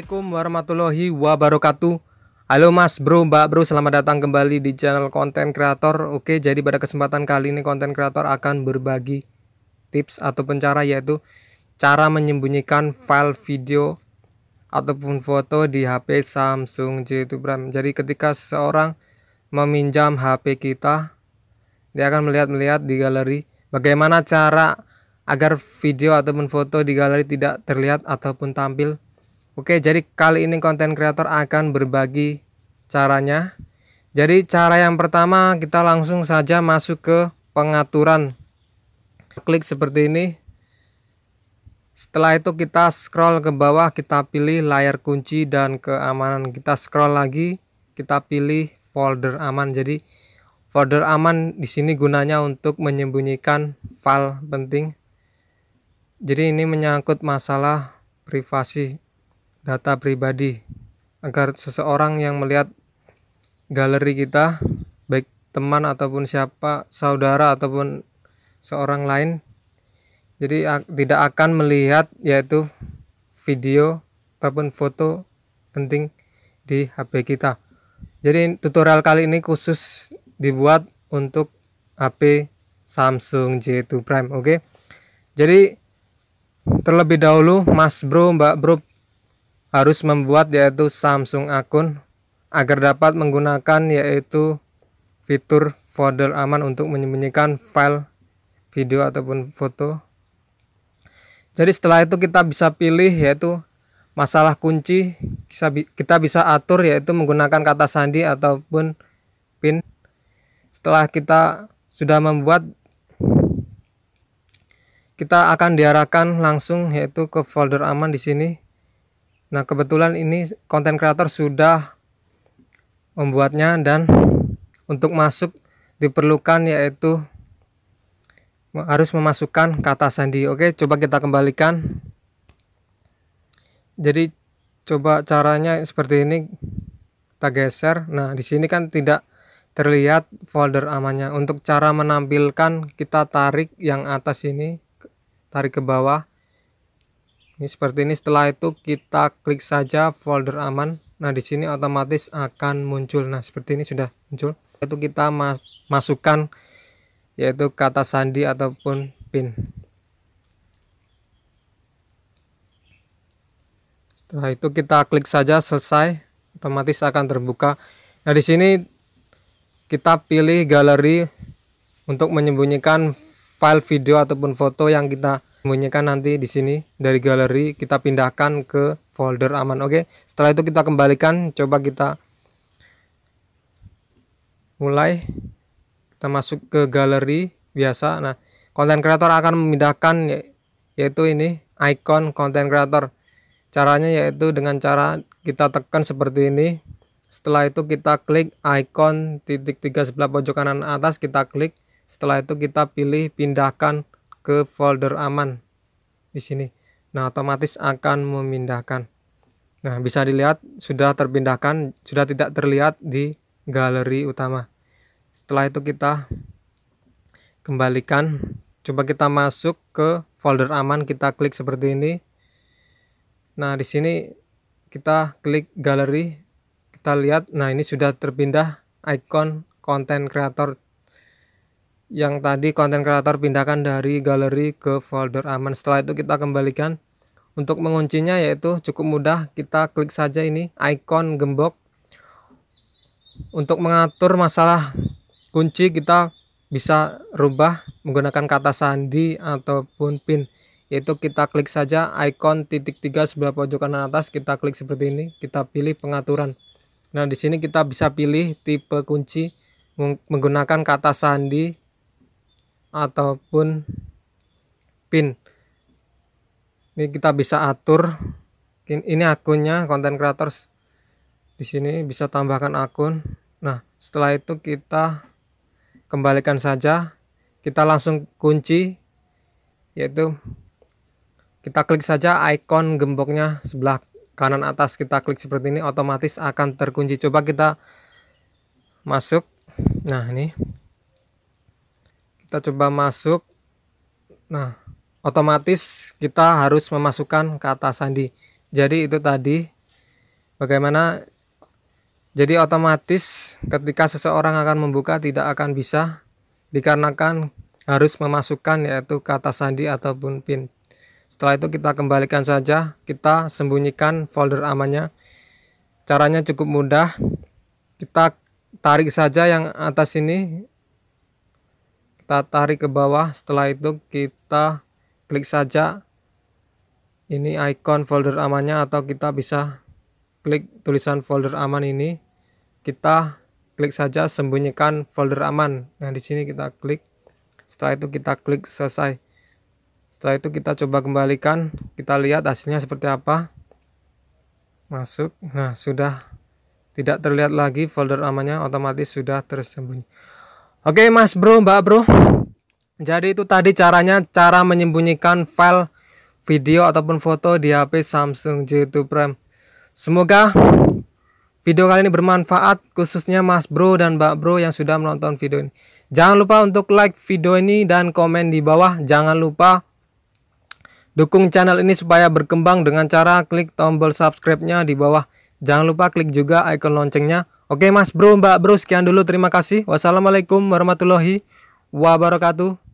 Assalamualaikum warahmatullahi wabarakatuh Halo mas bro mbak bro selamat datang kembali di channel konten kreator Oke jadi pada kesempatan kali ini konten kreator akan berbagi tips atau pencara yaitu Cara menyembunyikan file video ataupun foto di HP Samsung J2 Prime Jadi ketika seseorang meminjam HP kita Dia akan melihat-melihat di galeri Bagaimana cara agar video ataupun foto di galeri tidak terlihat ataupun tampil Oke, jadi kali ini konten kreator akan berbagi caranya. Jadi cara yang pertama kita langsung saja masuk ke pengaturan. Klik seperti ini. Setelah itu kita scroll ke bawah, kita pilih layar kunci dan keamanan. Kita scroll lagi, kita pilih folder aman. Jadi folder aman di sini gunanya untuk menyembunyikan file penting. Jadi ini menyangkut masalah privasi data pribadi agar seseorang yang melihat galeri kita baik teman ataupun siapa saudara ataupun seorang lain jadi tidak akan melihat yaitu video ataupun foto penting di HP kita jadi tutorial kali ini khusus dibuat untuk HP Samsung J2 Prime oke okay? jadi terlebih dahulu Mas Bro Mbak Bro harus membuat yaitu Samsung akun agar dapat menggunakan yaitu fitur folder aman untuk menyembunyikan file video ataupun foto. Jadi setelah itu kita bisa pilih yaitu masalah kunci kita bisa atur yaitu menggunakan kata sandi ataupun pin. Setelah kita sudah membuat kita akan diarahkan langsung yaitu ke folder aman di sini. Nah, kebetulan ini konten kreator sudah membuatnya dan untuk masuk diperlukan yaitu harus memasukkan kata sandi. Oke, coba kita kembalikan. Jadi coba caranya seperti ini kita geser. Nah, di sini kan tidak terlihat folder amannya. Untuk cara menampilkan kita tarik yang atas ini tarik ke bawah ini seperti ini setelah itu kita klik saja folder aman nah di sini otomatis akan muncul nah seperti ini sudah muncul itu kita mas masukkan yaitu kata sandi ataupun pin setelah itu kita klik saja selesai otomatis akan terbuka nah di sini kita pilih galeri untuk menyembunyikan file video ataupun foto yang kita sembunyikan nanti di sini dari galeri kita pindahkan ke folder aman oke setelah itu kita kembalikan coba kita mulai kita masuk ke galeri biasa nah konten kreator akan memindahkan ya, yaitu ini icon konten kreator caranya yaitu dengan cara kita tekan seperti ini setelah itu kita klik icon titik tiga sebelah pojok kanan atas kita klik setelah itu kita pilih pindahkan ke folder aman di sini. Nah, otomatis akan memindahkan. Nah, bisa dilihat sudah terpindahkan, sudah tidak terlihat di galeri utama. Setelah itu kita kembalikan. Coba kita masuk ke folder aman, kita klik seperti ini. Nah, di sini kita klik galeri, kita lihat. Nah, ini sudah terpindah ikon konten kreator yang tadi konten kreator pindahkan dari galeri ke folder aman setelah itu kita kembalikan untuk menguncinya yaitu cukup mudah kita klik saja ini icon gembok untuk mengatur masalah kunci kita bisa rubah menggunakan kata sandi ataupun pin yaitu kita klik saja icon titik tiga sebelah pojok kanan atas kita klik seperti ini kita pilih pengaturan nah di sini kita bisa pilih tipe kunci menggunakan kata sandi ataupun pin ini kita bisa atur ini akunnya konten creators di sini bisa tambahkan akun nah setelah itu kita kembalikan saja kita langsung kunci yaitu kita klik saja icon gemboknya sebelah kanan atas kita klik seperti ini otomatis akan terkunci coba kita masuk nah ini kita coba masuk nah otomatis kita harus memasukkan kata sandi jadi itu tadi bagaimana jadi otomatis ketika seseorang akan membuka tidak akan bisa dikarenakan harus memasukkan yaitu kata sandi ataupun pin. Setelah itu kita kembalikan saja, kita sembunyikan folder amannya. Caranya cukup mudah. Kita tarik saja yang atas ini kita tarik ke bawah setelah itu kita klik saja ini icon folder amannya atau kita bisa klik tulisan folder aman ini kita klik saja sembunyikan folder aman nah di sini kita klik setelah itu kita klik selesai setelah itu kita coba kembalikan kita lihat hasilnya seperti apa masuk nah sudah tidak terlihat lagi folder amannya otomatis sudah tersembunyi Oke mas bro mbak bro Jadi itu tadi caranya Cara menyembunyikan file video ataupun foto di HP Samsung J2 Prime Semoga video kali ini bermanfaat Khususnya mas bro dan mbak bro yang sudah menonton video ini Jangan lupa untuk like video ini dan komen di bawah Jangan lupa Dukung channel ini supaya berkembang dengan cara klik tombol subscribe-nya di bawah. Jangan lupa klik juga icon loncengnya Oke Mas Bro, Mbak Bro, sekian dulu. Terima kasih. Wassalamualaikum warahmatullahi wabarakatuh.